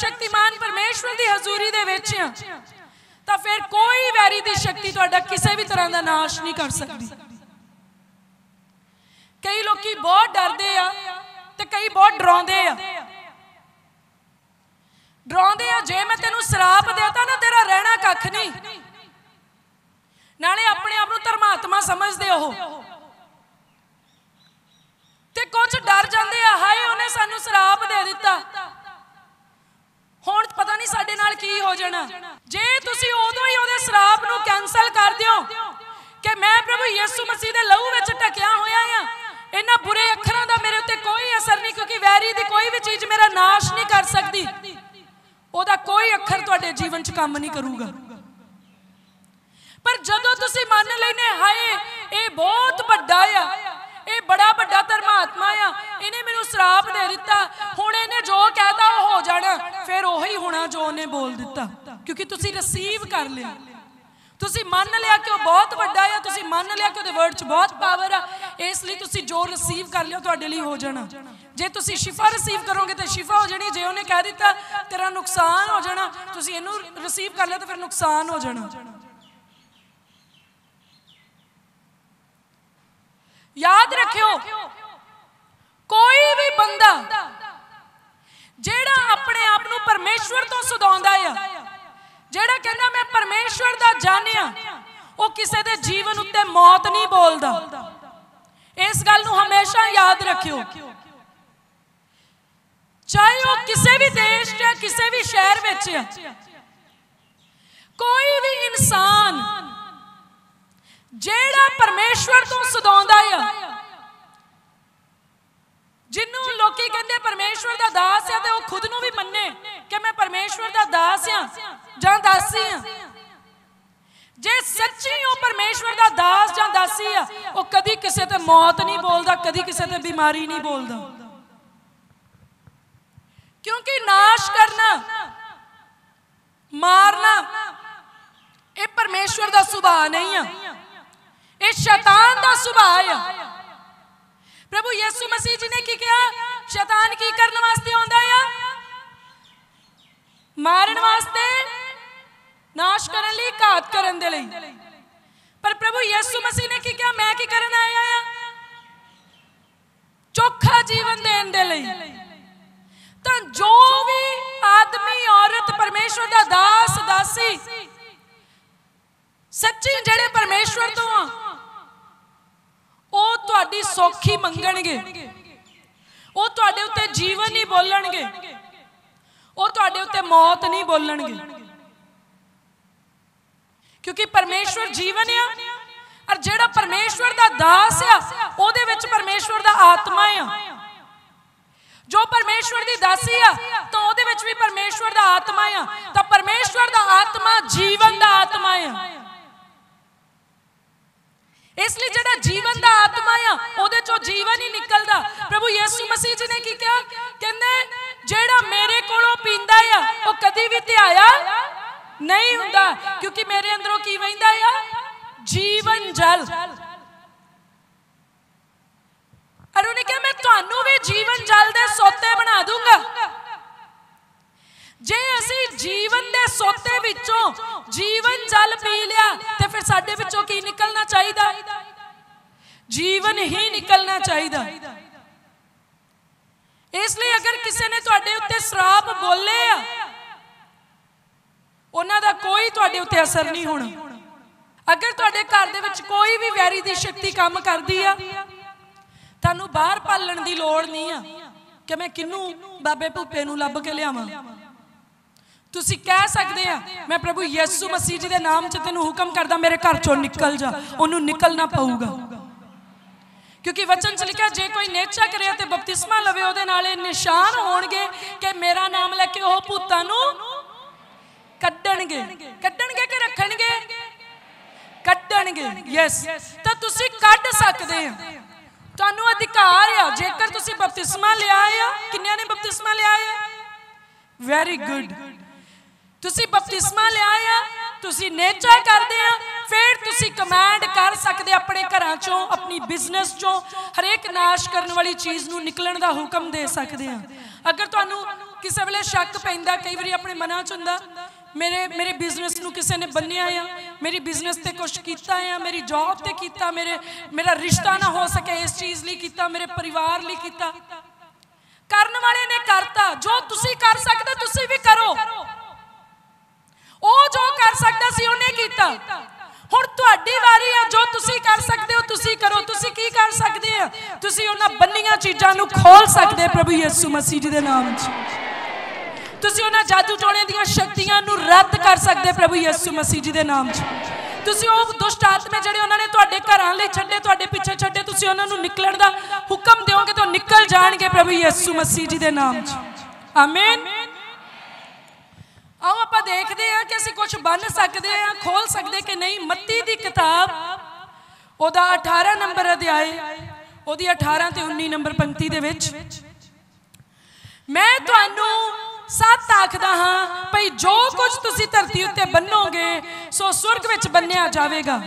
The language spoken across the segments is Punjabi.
ਸ਼ਕਤੀਮਾਨ ਪਰਮੇਸ਼ਵਰ ਦੀ ਹਜ਼ੂਰੀ ਦੇ ਵਿੱਚ ਆ ਤਾਂ ਫਿਰ ਕੋਈ ਵੈਰੀ ਦੀ ਸ਼ਕਤੀ ਤੁਹਾਡਾ ਕਿਸੇ ਵੀ ਤਰ੍ਹਾਂ ਦਾ ਨਾਸ਼ ਨਹੀਂ ਕਰ ਸਕਦੀ ਕਈ ਲੋਕੀ ਬਹੁਤ ਡਰਦੇ ਆ ਤੇ ਕਈ ਬਹੁਤ ਡਰਾਉਂਦੇ ਆ ਡਰਾਉਂਦੇ ਆ ਜੇ ਮੈਂ ਤੈਨੂੰ ਸਰਾਪ ਦੇਤਾ ਨਾ ਤੇਰਾ ਰਹਿਣਾ ਕੱਖ ਨਹੀਂ ਨਾਲੇ ਆਪਣੇ ਆਪ ਨੂੰ ਧਰਮਾਤਮਾ ਸਮਝਦੇ ਉਹ ਤੇ ਕੁਝ ਡਰ ਜਾਂਦੇ ਆ ਜਾਣਾ ਜੇ ਤੁਸੀਂ ਉਦੋਂ ਹੀ ਉਹਦੇ ਸਰਾਪ ਨੂੰ ਕੈਨਸਲ ਕਰ ਦਿਓ ਕਿ ਮੈਂ ਪ੍ਰਭੂ ਯਿਸੂ ਮਸੀਹ ਦੇ ਲਹੂ ਵਿੱਚ ਟਕਿਆ ਹੋਇਆ ਆ ਇਹਨਾਂ ਬੁਰੇ ਅੱਖਰਾਂ ਦਾ ਮੇਰੇ ਉੱਤੇ ਕੋਈ ਅਸਰ ਨਹੀਂ ਕਿਉਂਕਿ ਵੈਰੀ ਦੀ ਕੋਈ ਵੀ ਚੀਜ਼ ਮੇਰਾ ਨਾਸ਼ ਨਹੀਂ ਕਰ ਸਕਦੀ ਉਹਦਾ ਕੋਈ ਅੱਖਰ ਤੁਹਾਡੇ ਜੀਵਨ 'ਚ ਕੰਮ ਨਹੀਂ ਕਰੂਗਾ ਪਰ ਜਦੋਂ ਤੁਸੀਂ ਮੰਨ ਲੈਨੇ ਹਾਏ ਇਹ ਬਹੁਤ ਵੱਡਾ ਆ ਬੜਾ ਵੱਡਾ ਧਰਮਾਤਮਾ ਆ ਇਹਨੇ ਮੈਨੂੰ ਸਰਾਪ ਦੇ ਦਿੱਤਾ ਹੁਣ ਇਹਨੇ ਜੋ ਕਹਿਤਾ ਉਹ ਹੋ ਜਾਣਾ ਫਿਰ ਉਹੀ ਹੋਣਾ ਜੋ ਉਹਨੇ ਬੋਲ ਦਿੱਤਾ ਕਿਉਂਕਿ ਤੁਸੀਂ ਰਿਸੀਵ ਕਰ ਲਿਆ ਤੁਸੀਂ ਮੰਨ ਲਿਆ ਕਿ ਉਹ ਬਹੁਤ ਵੱਡਾ ਆ ਤੁਸੀਂ ਮੰਨ ਲਿਆ ਕਿ ਉਹਦੇ ਵਰਡ 'ਚ ਬਹੁਤ ਪਾਵਰ ਆ ਇਸ ਲਈ ਤੁਸੀਂ ਜੋ ਰਿਸੀਵ ਕਰ ਲਿਓ ਤੁਹਾਡੇ ਲਈ ਹੋ ਜਾਣਾ ਜੇ ਤੁਸੀਂ ਸ਼ਿਫਾ ਰਿਸੀਵ ਕਰੋਗੇ ਤਾਂ ਸ਼ਿਫਾ ਹੋ ਜਾਣੀ ਜੇ ਉਹਨੇ ਕਹਿ ਦਿੱਤਾ ਤੇਰਾ ਨੁਕਸਾਨ ਹੋ ਜਾਣਾ ਤੁਸੀਂ ਇਹਨੂੰ ਰਿਸੀਵ ਕਰ ਲਿਆ ਤਾਂ ਫਿਰ ਨੁਕਸਾਨ ਹੋ ਜਾਣਾ ਯਾਦ ਰੱਖਿਓ ਕੋਈ ਵੀ ਬੰਦਾ ਜਿਹੜਾ ਆਪਣੇ ਆਪ ਨੂੰ ਪਰਮੇਸ਼ਵਰ ਤੋਂ ਸੁਧਾਉਂਦਾ ਆ ਜਿਹੜਾ ਕਹਿੰਦਾ ਮੈਂ ਪਰਮੇਸ਼ਵਰ ਦਾ ਜਾਣਿਆ ਉਹ ਕਿਸੇ ਦੇ ਜੀਵਨ ਉੱਤੇ ਮੌਤ ਨਹੀਂ ਬੋਲਦਾ ਇਸ ਗੱਲ ਨੂੰ ਹਮੇਸ਼ਾ ਯਾਦ ਰੱਖਿਓ ਚਾਹੇ ਉਹ ਕਿਸੇ ਵੀ ਦੇਸ਼ 'ਚ ਕਿਸੇ ਵੀ ਸ਼ਹਿਰ ਵਿੱਚ ਕੋਈ ਵੀ ਇਨਸਾਨ ਜਿਹੜਾ ਪਰਮੇਸ਼ਵਰ ਤੋਂ ਸਦਾਉਂਦਾ ਆ ਜਿੰਨੂੰ ਲੋਕੀ ਕਹਿੰਦੇ ਪਰਮੇਸ਼ਵਰ ਦਾ ਦਾਸ ਆ ਤੇ ਉਹ ਖੁਦ ਨੂੰ ਵੀ ਮੰਨੇ ਕਿ ਮੈਂ ਪਰਮੇਸ਼ਵਰ ਦਾ ਦਾਸ ਆ ਜਾਂ ਦਾਸੀ ਆ ਜੇ ਸੱਚੀ ਉਹ ਪਰਮੇਸ਼ਵਰ ਦਾ ਦਾਸ ਜਾਂ ਦਾਸੀ ਆ ਉਹ ਕਦੀ ਕਿਸੇ ਤੇ ਮੌਤ ਨਹੀਂ ਬੋਲਦਾ ਕਦੀ ਕਿਸੇ ਤੇ ਬਿਮਾਰੀ ਨਹੀਂ ਬੋਲਦਾ ਕਿਉਂਕਿ ਨਾਸ਼ ਕਰਨਾ ਮਾਰਨਾ ਇਹ ਪਰਮੇਸ਼ਵਰ ਦਾ ਸੁਭਾਅ ਨਹੀਂ ਆ ਸ਼ੈਤਾਨ ਦਾ ਸੁਭਾਅ ਆ ਪ੍ਰਭੂ ਯਿਸੂ ਮਸੀਹ ਜੀ ਨੇ ਕੀ ਕਿਹਾ ਸ਼ੈਤਾਨ ਕੀ ਕਰਨ ਵਾਸਤੇ ਆਉਂਦਾ ਆ ਮਾਰਨ ਵਾਸਤੇ ਨਾਸ਼ ਕਰਨ ਲਈ ਘਾਤ ਕਰਨ ਦੇ ਲਈ ਪਰ ਪ੍ਰਭੂ ਯਿਸੂ ਮਸੀਹ ਨੇ ਕੀ ਕਿਹਾ ਮੈਂ ਕੀ ਕਰਨ ਆਇਆ ਆ ਚੋਖਾ ਜੀਵਨ ਦੇਣ ਦੇ ਲਈ ਤਾਂ ਜੋ ਵੀ ਆਦਮੀ ਔਰਤ ਪਰਮੇਸ਼ਵਰ ਦਾ ਦਾਸ ਦਾਸੀ ਸੱਚੀ ਜਿਹੜੇ ਪਰਮੇਸ਼ਵਰ ਤੋਂ ਆ ਉਹ ਤੁਹਾਡੀ ਸੌਖੀ ਮੰਗਣਗੇ ਉਹ ਤੁਹਾਡੇ ਉੱਤੇ ਜੀਵਨ ਨਹੀਂ ਬੋਲਣਗੇ ਉਹ ਤੁਹਾਡੇ ਉੱਤੇ ਮੌਤ ਨਹੀਂ ਬੋਲਣਗੇ ਕਿਉਂਕਿ ਪਰਮੇਸ਼ਵਰ ਜੀਵਨ ਆ ਔਰ ਜਿਹੜਾ ਪਰਮੇਸ਼ਵਰ ਦਾ ਦਾਸ ਆ ਉਹਦੇ ਵਿੱਚ ਪਰਮੇਸ਼ਵਰ ਦਾ ਆਤਮਾ ਆ ਜੋ ਪਰਮੇਸ਼ਵਰ ਦੀ ਦਾਸੀ ਆ ਤਾਂ ਉਹਦੇ ਵਿੱਚ ਵੀ ਪਰਮੇਸ਼ਵਰ ਦਾ ਆਤਮਾ ਆ ਤਾਂ ਪਰਮੇਸ਼ਵਰ ਦਾ ਆਤਮਾ ਜੀਵਨ ਦਾ ਪ੍ਰਭੂ ਯਿਸੂ ਮਸੀਹ ਜੀ ਨੇ ਕੀ ਕਿਹਾ ਕਹਿੰਦੇ ਜਿਹੜਾ ਮੇਰੇ ਕੋਲੋਂ ਪੀਂਦਾ ਆ ਉਹ ਕਦੀ ਵੀ ਧਿਆਇਆ ਨਹੀਂ ਹੁੰਦਾ ਕਿਉਂਕਿ ਮੇਰੇ ਅੰਦਰੋਂ ਕੀ ਵਹਿੰਦਾ ਆ ਜੀਵਨ ਜਲ ਅਰ ਉਹਨੇ ਕਿਹਾ ਮੈਂ ਤੁਹਾਨੂੰ ਵੀ ਜੀਵਨ ਜਲ ਦੇ ਸੋਤੇ ਬਣਾ ਦੂੰਗਾ ਜੇ ਅਸੀਂ ਜੀਵਨ ਦੇ ਸੋਤੇ ਵਿੱਚੋਂ ਜੀਵਨ ਜਲ ਪੀ ਲਿਆ ਤੇ ਫਿਰ ਸਾਡੇ ਵਿੱਚੋਂ ਕੀ ਨਿਕਲਣਾ ਚਾਹੀਦਾ ਜੀਵਨ ਹੀ ਨਿਕਲਣਾ ਚਾਹੀਦਾ ਇਸ ਲਈ ਅਗਰ ਕਿਸੇ ਨੇ ਤੁਹਾਡੇ ਉੱਤੇ ਸਰਾਪ ਬੋਲੇ ਆ ਉਹਨਾਂ ਦਾ ਕੋਈ ਤੁਹਾਡੇ ਉੱਤੇ ਅਸਰ ਨਹੀਂ ਹੋਣਾ ਅਗਰ ਤੁਹਾਡੇ ਘਰ ਦੇ ਵਿੱਚ ਕੋਈ ਵੀ ਵੈਰੀ ਦੀ ਸ਼ਕਤੀ ਕੰਮ ਕਰਦੀ ਆ ਤੁਹਾਨੂੰ ਬਾਹਰ ਪਾਲਣ ਦੀ ਲੋੜ ਨਹੀਂ ਆ ਕਿ ਮੈਂ ਕਿੰਨੂੰ ਬਾਬੇ ਭੁੱਪੇ ਨੂੰ ਲੱਭ ਕੇ ਲਿਆਵਾਂ ਤੁਸੀਂ ਕਹਿ ਸਕਦੇ ਆ ਮੈਂ ਪ੍ਰਭੂ ਯਿਸੂ ਮਸੀਹ ਜੀ ਦੇ ਨਾਮ 'ਚ ਤੈਨੂੰ ਹੁਕਮ ਕਰਦਾ ਮੇਰੇ ਘਰ ਚੋਂ ਨਿਕਲ ਜਾ ਉਹਨੂੰ ਨਿਕਲਣਾ ਪਊਗਾ ਕਿਉਂਕਿ ਵਚਨ ਚ ਲਿਖਿਆ ਜੇ ਕੋਈ ਨੇਚਾ ਕਰੇ ਤੇ ਬਪਤਿਸਮਾ ਲਵੇ ਉਹਦੇ ਨਾਲ ਇਹ ਨਿਸ਼ਾਨ ਹੋਣਗੇ ਕਿ ਮੇਰਾ ਨਾਮ ਲੈ ਕੇ ਉਹ ਭੂਤਾਂ ਨੂੰ ਕੱਢਣਗੇ ਕੱਢਣਗੇ ਕਿ ਰੱਖਣਗੇ ਕੱਢਣਗੇ ਯੈਸ ਤਾਂ ਤੁਸੀਂ ਕੱਢ ਸਕਦੇ ਆ ਤੁਹਾਨੂੰ ਅਧਿਕਾਰ ਆ ਜੇਕਰ ਤੁਸੀਂ ਬਪਤਿਸਮਾ ਲਿਆ ਆ ਕਿੰਨਿਆਂ ਨੇ ਬਪਤਿਸਮਾ ਲਿਆ ਆ ਵੈਰੀ ਗੁੱਡ ਤੁਸੀਂ ਬਪਤਿਸਮਾ ਲਿਆ ਆ ਤੁਸੀਂ ਨੇਚਾ ਕਰਦੇ ਆ ਫਿਰ ਤੁਸੀਂ ਕਮਾਂਡ ਕਰ ਸਕਦੇ ਆਪਣੇ ਘਰਾਂ ਚੋਂ ਆਪਣੀ ਬਿਜ਼ਨਸ ਚੋਂ ਹਰੇਕ ਨਾਸ਼ ਕਰਨ ਵਾਲੀ ਚੀਜ਼ ਨੂੰ ਨਿਕਲਣ ਦਾ ਹੁਕਮ ਦੇ ਸਕਦੇ ਆ ਅਗਰ ਤੁਹਾਨੂੰ ਕਿਸੇ ਵੇਲੇ ਸ਼ੱਕ ਪੈਂਦਾ ਕਈ ਵਾਰੀ ਆਪਣੇ ਮਨਾਂ ਚ ਹੁੰਦਾ ਮੇਰੇ ਮੇਰੇ ਬਿਜ਼ਨਸ ਨੂੰ ਕਿਸੇ ਨੇ ਬੰਨਿਆ ਆ ਮੇਰੀ ਬਿਜ਼ਨਸ ਤੇ ਕੁਝ ਕੀਤਾ ਆ ਮੇਰੀ ਜੌਬ ਤੇ ਕੀਤਾ ਮੇਰੇ ਮੇਰਾ ਰਿਸ਼ਤਾ ਨਾ ਹੋ ਸਕੇ ਇਸ ਚੀਜ਼ ਲਈ ਕੀਤਾ ਮੇਰੇ ਪਰਿਵਾਰ ਲਈ ਕੀਤਾ ਕਰਨ ਵਾਲੇ ਨੇ ਕਰ ਕਰ ਸਕਦੇ ਆ ਤੁਸੀਂ ਉਹਨਾਂ ਬੰਨੀਆਂ ਚੀਜ਼ਾਂ ਨੂੰ ਖੋਲ ਸਕਦੇ ਪ੍ਰਭੂ ਯਿਸੂ ਮਸੀਹ ਜੀ ਦੇ ਨਾਮ 'ਚ ਤੁਸੀਂ ਉਹਨਾਂ ਜਾਦੂ ਟੋਣੇ ਦੀਆਂ ਸ਼ਕਤੀਆਂ ਨੂੰ ਰੱਦ ਕਰ ਸਕਦੇ ਪ੍ਰਭੂ ਯਿਸੂ ਮਸੀਹ ਜੀ ਦੇ ਨਾਮ 'ਚ ਤੁਸੀਂ ਉਹ ਦੁਸ਼ਟ ਆਤਮੇ ਜਿਹੜੇ ਉਹਨਾਂ ਨੇ ਤੁਹਾਡੇ ਘਰਾਂ ਲਈ ਛੱਡੇ ਤੁਹਾਡੇ ਪਿੱਛੇ ਛੱਡੇ ਤੁਸੀਂ ਉਹਨਾਂ ਨੂੰ ਨਿਕਲਣ ਦਾ ਹੁਕਮ ਦਿਓਗੇ ਤਾਂ ਨਿਕਲ ਜਾਣਗੇ ਪ੍ਰਭੂ ਯਿਸੂ ਮਸੀਹ ਜੀ ਦੇ ਨਾਮ 'ਚ ਆਮੀਨ ਆਓ ਆਪਾਂ ਦੇਖਦੇ ਹਾਂ ਕਿ ਅਸੀਂ ਕੁਝ ਬੰਨ ਸਕਦੇ ਆ ਖੋਲ ਸਕਦੇ ਕਿ ਨਹੀਂ ਮੱਤੀ ਦੀ ਕਿਤਾਬ ਉਹਦਾ 18 ਨੰਬਰ ਅਧਿਆਇ ਉਹਦੀ 18 ਤੇ 19 ਨੰਬਰ ਪੰਕਤੀ ਦੇ ਵਿੱਚ ਮੈਂ ਤੁਹਾਨੂੰ ਸੱਤ ਆਖਦਾ ਹਾਂ ਭਈ ਜੋ ਕੁਝ ਤੁਸੀਂ ਧਰਤੀ ਉੱਤੇ ਬੰਨੋਗੇ ਸੋ ਸੁਰਗ ਵਿੱਚ ਬੰਨਿਆ ਜਾਵੇਗਾ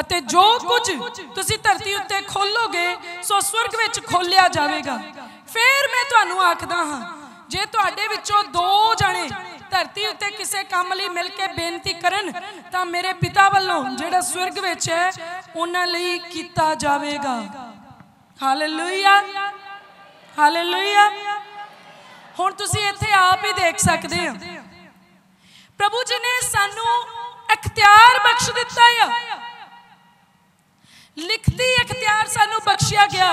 ਅਤੇ ਜੋ ਕੁਝ ਤੁਸੀਂ ਧਰਤੀ ਉੱਤੇ ਖੋਲੋਗੇ ਸੋ ਸੁਰਗ ਵਿੱਚ ਖੋਲਿਆ ਜਾਵੇਗਾ ਫੇਰ ਮੈਂ ਤੁਹਾਨੂੰ ਆਖਦਾ ਹਾਂ ਜੇ ਤੁਹਾਡੇ ਵਿੱਚੋਂ ਦੋ ਜਣੇ ਧਰਤੀ ਉੱਤੇ ਕਿਸੇ ਕੰਮ ਲਈ ਮਿਲ ਕੇ ਬੇਨਤੀ ਕਰਨ ਤਾਂ ਮੇਰੇ ਪਿਤਾ ਵੱਲੋਂ ਜਿਹੜਾ ਸਵਰਗ ਵਿੱਚ ਹੈ ਉਹਨਾਂ ਲਈ ਕੀਤਾ ਜਾਵੇਗਾ ਹਾਲੇਲੂਇਆ ਹਾਲੇਲੂਇਆ ਹੁਣ ਤੁਸੀਂ ਇੱਥੇ ਆਪ ਹੀ ਦੇਖ ਸਕਦੇ ਹੋ ਪ੍ਰਭੂ ਜੀ ਨੇ ਸਾਨੂੰ ਇਖਤਿਆਰ ਬਖਸ਼ ਦਿੱਤਾ ਹੈ ਲਿਖਤੀ ਇਖਤਿਆਰ ਸਾਨੂੰ ਬਖਸ਼ਿਆ ਗਿਆ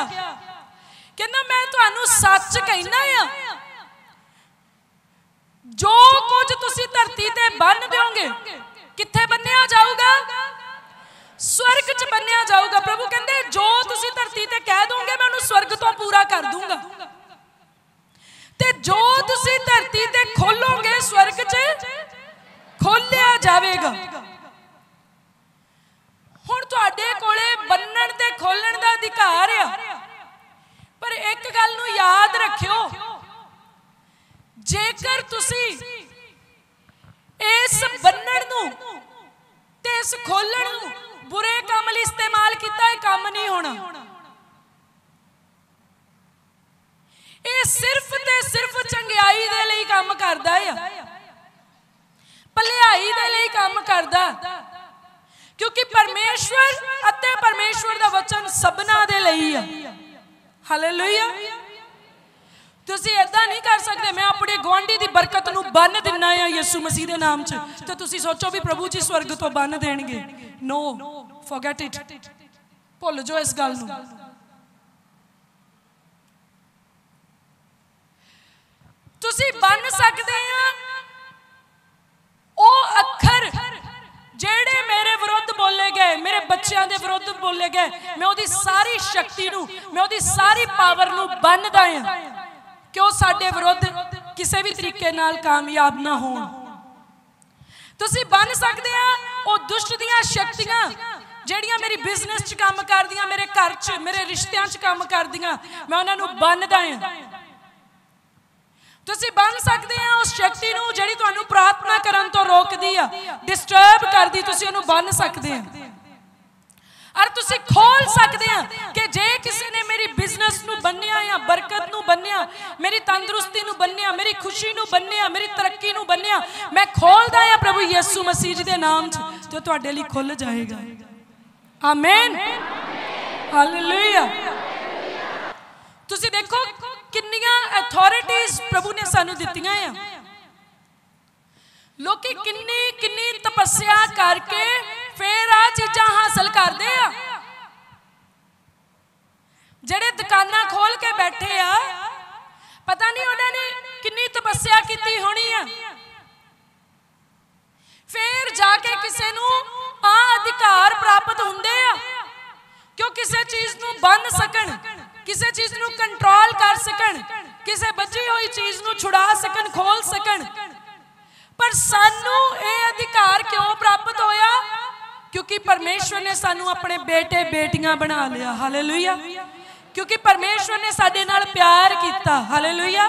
ਕਹਿੰਦਾ ਮੈਂ ਤੁਹਾਨੂੰ ਸੱਚ ਕਹਿਣਾ ਆ ਜੋ ਕੁਝ ਤੁਸੀਂ ਧਰਤੀ ਤੇ ਬੰਨ ਦਿਓਗੇ ਕਿੱਥੇ ਬੰਨਿਆ ਜਾਊਗਾ ਸਵਰਗ 'ਚ ਬੰਨਿਆ ਜਾਊਗਾ ਪ੍ਰਭੂ ਕਹਿੰਦੇ ਜੋ ਤੁਸੀਂ ਧਰਤੀ ਤੇ ਕਹਿ ਦੋਗੇ ਮੈਂ ਉਹਨੂੰ ਸਵਰਗ ਤੋਂ ਪੂਰਾ ਕਰ ਦੂੰਗਾ ਤੇ ਜੋ ਤੁਸੀਂ ਧਰਤੀ ਤੇ ਖੋਲੋਗੇ ਸਵਰਗ 'ਚ ਖੋਲਿਆ ਜਾਵੇਗਾ ਹੁਣ ਤੁਹਾਡੇ ਕੋਲੇ ਬੰਨਣ ਤੇ ਖੋਲਣ ਦਾ ਅਧਿਕਾਰ ਆ ਪਰ ਇੱਕ ਗੱਲ ਨੂੰ ਯਾਦ ਰੱਖਿਓ ਜੇਕਰ ਤੁਸੀਂ ਇਸ ਬੰਨਣ ਨੂੰ ਤੇ ਇਸ ਖੋਲਣ ਨੂੰ ਬੁਰੇ ਕੰਮ ਲਈ ਇਸਤੇਮਾਲ ਕੀਤਾ ਇਹ ਕੰਮ ਨਹੀਂ ਹੋਣਾ ਇਹ ਸਿਰਫ ਤੇ ਸਿਰਫ ਚੰਗਿਆਈ ਦੇ ਲਈ ਕੰਮ ਕਰਦਾ ਆ ਭਲਾਈ ਦੇ ਲਈ ਕੰਮ ਕਰਦਾ ਕਿਉਂਕਿ ਪਰਮੇਸ਼ਵਰ ਅਤੇ ਪਰਮੇਸ਼ਵਰ ਦਾ ਵਚਨ ਸਭਨਾ ਦੇ ਲਈ ਆ ਹਾਲੇਲੂਇਆ ਤੁਸੀਂ ਇਦਾਂ ਨਹੀਂ ਕਰ ਸਕਦੇ ਮੈਂ ਆਪਣੇ ਗਵਾਂਢੀ ਦੀ ਬਰਕਤ ਨੂੰ ਬੰਨ ਦਿੰਨਾ ਆ ਯਿਸੂ ਮਸੀਹ ਦੇ ਨਾਮ 'ਚ ਤੇ ਤੁਸੀਂ ਸੋਚੋ ਵੀ ਪ੍ਰਭੂ ਜੀ ਸਵਰਗ ਤੋਂ ਬੰਨ ਦੇਣਗੇ ਨੋ ਫੋਰਗੇਟ ਇਟ ਭੁੱਲ ਜੋ ਇਸ ਗੱਲ ਨੂੰ ਤੁਸੀਂ ਬੰਨ ਸਕਦੇ ਆ ਉਹ ਅੱਖਰ ਜਿਹੜੇ ਮੇਰੇ ਵਿਰੁੱਧ ਬੋਲੇ ਗਏ ਮੇਰੇ ਬੱਚਿਆਂ ਦੇ ਵਿਰੁੱਧ ਬੋਲੇ ਗਏ ਮੈਂ ਉਹਦੀ ਸਾਰੀ ਸ਼ਕਤੀ ਨੂੰ ਮੈਂ ਉਹਦੀ ਸਾਰੀ ਪਾਵਰ ਨੂੰ ਬੰਨਦਾ ਆ ਕਿ ਉਹ ਸਾਡੇ ਵਿਰੁੱਧ ਕਿਸੇ ਵੀ ਤਰੀਕੇ ਨਾਲ ਕਾਮਯਾਬ ਨਾ ਹੋਣ ਤੁਸੀਂ ਬਣ ਸਕਦੇ ਆ ਉਹ ਦੁਸ਼ਟ ਦੀਆਂ ਸ਼ਕਤੀਆਂ ਜਿਹੜੀਆਂ ਮੇਰੀ ਬਿਜ਼ਨਸ 'ਚ ਕੰਮ ਕਰਦੀਆਂ ਮੇਰੇ ਘਰ 'ਚ ਮੇਰੇ ਰਿਸ਼ਤਿਆਂ 'ਚ ਕੰਮ ਕਰਦੀਆਂ ਮੈਂ ਉਹਨਾਂ ਨੂੰ ਬੰਨਦਾ ਆ ਤੁਸੀਂ ਬੰਨ ਸਕਦੇ ਆ ਉਸ ਸ਼ਕਤੀ ਨੂੰ ਜਿਹੜੀ ਤੁਹਾਨੂੰ ਪ੍ਰਾਰਥਨਾ ਕਰਨ ਤੋਂ ਰੋਕਦੀ ਆ ਡਿਸਟਰਬ ਕਰਦੀ ਤੁਸੀਂ ਉਹਨੂੰ ਬੰਨ ਸਕਦੇ ਆ ਅਰ ਤੁਸੀਂ ਖੋਲ ਸਕਦੇ ਆ ਕਿ ਜੇ ਕਿਸੇ ਨੇ ਮੇਰੀ ਬਿਜ਼ਨਸ ਨੂੰ ਬੰਨਿਆ ਜਾਂ ਬਰਕਤ ਨੂੰ ਬੰਨਿਆ ਮੇਰੀ ਤੰਦਰੁਸਤੀ ਨੂੰ ਬੰਨਿਆ ਮੇਰੀ ਖੁਸ਼ੀ ਨੂੰ ਬੰਨਿਆ ਮੇਰੀ ਤਰੱਕੀ ਨੂੰ ਬੰਨਿਆ ਮੈਂ ਖੋਲਦਾ ਆ ਪ੍ਰਭੂ ਯਿਸੂ ਮਸੀਹ ਦੇ ਨਾਮ 'ਚ ਤੇ ਤੁਹਾਡੇ ਲਈ ਖੁੱਲ ਜਾਏਗਾ ਆਮੇਨ ਹਾਲੇਲੂਇਆ ਤੁਸੀਂ ਦੇਖੋ ਕਿੰਨੀਆਂ ਅਥਾਰਟੀਆਂ ਪ੍ਰਭੂ ਨੇ ਸਾਨੂੰ ਦਿੱਤੀਆਂ ਆ ਲੋਕੀ ਕਿੰਨੀ ਕਿੰਨੀ ਤਪੱਸਿਆ ਕਰਕੇ ਫੇਰ ਆ ਚੀਜ਼ਾਂ ਹਾਸਲ ਕਰਦੇ ਆ ਜਿਹੜੇ ਦੁਕਾਨਾਂ ਖੋਲ ਕੇ ਬੈਠੇ ਆ ਪਤਾ ਨਹੀਂ ਉਹਨਾਂ ਨੇ ਕਿੰਨੀ ਤਪੱਸਿਆ ਕੀਤੀ ਹੋਣੀ ਆ ਫੇਰ ਜਾ ਕੇ ਕਿਸੇ ਨੂੰ ਆ ਅਧਿਕਾਰ ਪ੍ਰਾਪਤ ਹੁੰਦੇ ਆ ਕਿਉਂ ਕਿਸੇ ਚੀਜ਼ ਨੂੰ ਬੰਨ ਸਕਣ ਕਿਸੇ ਚੀਜ਼ ਨੂੰ ਕੰਟਰੋਲ ਕਰ ਸਕਣ ਕਿਸੇ ਬੱਜੀ ਹੋਈ ਚੀਜ਼ ਨੂੰ ਛੁੜਾ ਸਕਣ ਖੋਲ ਸਕਣ ਪਰ ਸਾਨੂੰ ਇਹ ਅਧਿਕਾਰ ਕਿਉਂ ਪ੍ਰਾਪਤ ਹੋਇਆ ਕਿਉਂਕਿ ਪਰਮੇਸ਼ਵਰ ਨੇ ਸਾਨੂੰ ਆਪਣੇ ਬੇਟੇ ਬੇਟੀਆਂ ਬਣਾ ਲਿਆ ਹਾਲੇਲੂਇਆ ਕਿਉਂਕਿ ਪਰਮੇਸ਼ਵਰ ਨੇ ਸਾਡੇ ਨਾਲ ਪਿਆਰ ਕੀਤਾ ਹਾਲੇਲੂਇਆ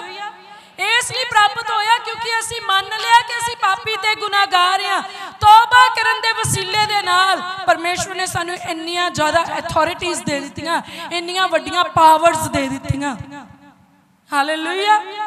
ਇਸ ਲਈ ਪ੍ਰਾਪਤ ਹੋਇਆ ਕਿਉਂਕਿ ਅਸੀਂ ਮੰਨ ਲਿਆ ਕਿ ਅਸੀਂ ਪਾਪੀ ਤੇ ਗੁਨਾਹਗਾਰ ਹਾਂ ਤੋਬਾ ਕਰਨ ਦੇ ਵਸੀਲੇ ਦੇ ਨਾਲ ਪਰਮੇਸ਼ਵਰ ਨੇ ਸਾਨੂੰ ਇੰਨੀਆਂ ਜ਼ਿਆਦਾ ਅਥਾਰਟੀਆਂ ਦੇ ਦਿੱਤੀਆਂ ਇੰਨੀਆਂ ਵੱਡੀਆਂ ਪਾਵਰਸ ਦੇ ਦਿੱਤੀਆਂ ਹਾਲੇਲੂਇਆ